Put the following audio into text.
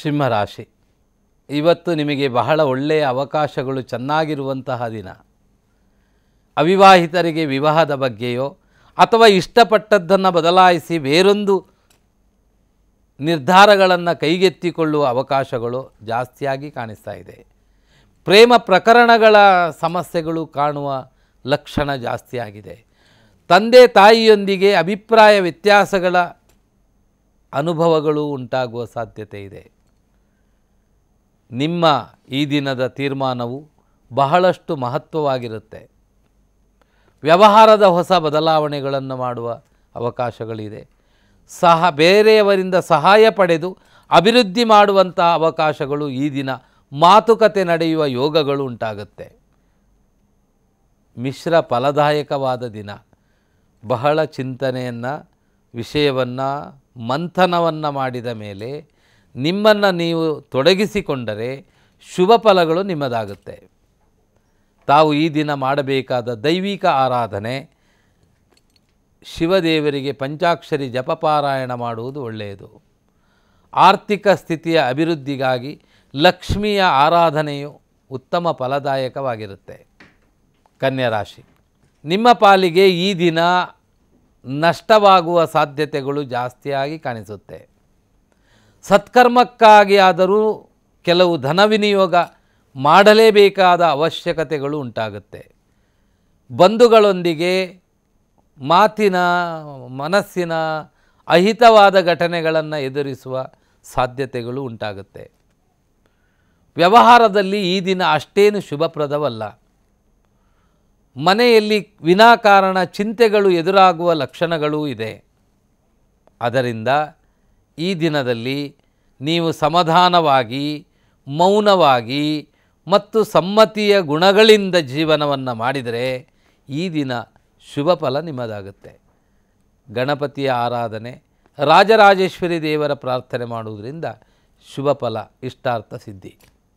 ಸಿಂಹರಾಶಿ ಇವತ್ತು ನಿಮಗೆ ಬಹಳ ಒಳ್ಳೆಯ ಅವಕಾಶಗಳು ಚೆನ್ನಾಗಿರುವಂತಹ ದಿನ ಅವಿವಾಹಿತರಿಗೆ ವಿವಾಹದ ಬಗ್ಗೆಯೋ ಅಥವಾ ಇಷ್ಟಪಟ್ಟದ್ದನ್ನು ಬದಲಾಯಿಸಿ ಬೇರೊಂದು ನಿರ್ಧಾರಗಳನ್ನು ಕೈಗೆತ್ತಿಕೊಳ್ಳುವ ಅವಕಾಶಗಳು ಜಾಸ್ತಿಯಾಗಿ ಕಾಣಿಸ್ತಾ ಇದೆ ಪ್ರೇಮ ಪ್ರಕರಣಗಳ ಸಮಸ್ಯೆಗಳು ಕಾಣುವ ಲಕ್ಷಣ ಜಾಸ್ತಿಯಾಗಿದೆ ತಂದೆ ತಾಯಿಯೊಂದಿಗೆ ಅಭಿಪ್ರಾಯ ವ್ಯತ್ಯಾಸಗಳ ಅನುಭವಗಳು ಉಂಟಾಗುವ ಸಾಧ್ಯತೆ ಇದೆ ನಿಮ್ಮ ಈ ದಿನದ ತೀರ್ಮಾನವು ಬಹಳಷ್ಟು ಮಹತ್ವವಾಗಿರುತ್ತೆ ವ್ಯವಹಾರದ ಹೊಸ ಬದಲಾವಣೆಗಳನ್ನು ಮಾಡುವ ಅವಕಾಶಗಳಿದೆ ಸಹ ಬೇರೆಯವರಿಂದ ಸಹಾಯ ಪಡೆದು ಅಭಿವೃದ್ಧಿ ಮಾಡುವಂಥ ಅವಕಾಶಗಳು ಈ ದಿನ ಮಾತುಕತೆ ನಡೆಯುವ ಯೋಗಗಳು ಉಂಟಾಗುತ್ತೆ ಮಿಶ್ರ ಫಲದಾಯಕವಾದ ದಿನ ಬಹಳ ಚಿಂತನೆಯನ್ನು ವಿಷಯವನ್ನು ಮಂಥನವನ್ನು ಮಾಡಿದ ಮೇಲೆ ನಿಮ್ಮನ್ನು ನೀವು ತೊಡಗಿಸಿಕೊಂಡರೆ ಶುಭ ಫಲಗಳು ನಿಮ್ಮದಾಗುತ್ತೆ ತಾವು ಈ ದಿನ ಮಾಡಬೇಕಾದ ದೈವಿಕ ಆರಾಧನೆ ಶಿವದೇವರಿಗೆ ಪಂಚಾಕ್ಷರಿ ಜಪಪಾರಾಯಣ ಮಾಡುವುದು ಒಳ್ಳೆಯದು ಆರ್ಥಿಕ ಸ್ಥಿತಿಯ ಅಭಿವೃದ್ಧಿಗಾಗಿ ಲಕ್ಷ್ಮಿಯ ಆರಾಧನೆಯು ಉತ್ತಮ ಫಲದಾಯಕವಾಗಿರುತ್ತೆ ಕನ್ಯರಾಶಿ ನಿಮ್ಮ ಪಾಲಿಗೆ ಈ ದಿನ ನಷ್ಟವಾಗುವ ಸಾಧ್ಯತೆಗಳು ಜಾಸ್ತಿಯಾಗಿ ಕಾಣಿಸುತ್ತೆ ಸತ್ಕರ್ಮಕ್ಕಾಗಿ ಆದರೂ ಕೆಲವು ಧನ ವಿನಿಯೋಗ ಮಾಡಲೇಬೇಕಾದ ಅವಶ್ಯಕತೆಗಳು ಉಂಟಾಗುತ್ತೆ ಬಂಧುಗಳೊಂದಿಗೆ ಮಾತಿನ ಮನಸ್ಸಿನ ಅಹಿತವಾದ ಘಟನೆಗಳನ್ನು ಎದುರಿಸುವ ಸಾಧ್ಯತೆಗಳು ಉಂಟಾಗುತ್ತೆ ವ್ಯವಹಾರದಲ್ಲಿ ಈ ದಿನ ಅಷ್ಟೇನು ಶುಭಪ್ರದವಲ್ಲ ಮನೆಯಲ್ಲಿ ವಿನಾಕಾರಣ ಚಿಂತೆಗಳು ಎದುರಾಗುವ ಲಕ್ಷಣಗಳೂ ಇದೆ ಅದರಿಂದ ಈ ದಿನದಲ್ಲಿ ನೀವು ಸಮಾಧಾನವಾಗಿ ಮೌನವಾಗಿ ಮತ್ತು ಸಮ್ಮತಿಯ ಗುಣಗಳಿಂದ ಜೀವನವನ್ನು ಮಾಡಿದರೆ ಈ ದಿನ ಶುಭ ಫಲ ನಿಮ್ಮದಾಗುತ್ತೆ ಗಣಪತಿಯ ಆರಾಧನೆ ರಾಜರಾಜೇಶ್ವರಿ ದೇವರ ಪ್ರಾರ್ಥನೆ ಮಾಡುವುದರಿಂದ ಶುಭ ಫಲ ಇಷ್ಟಾರ್ಥ ಸಿದ್ಧಿ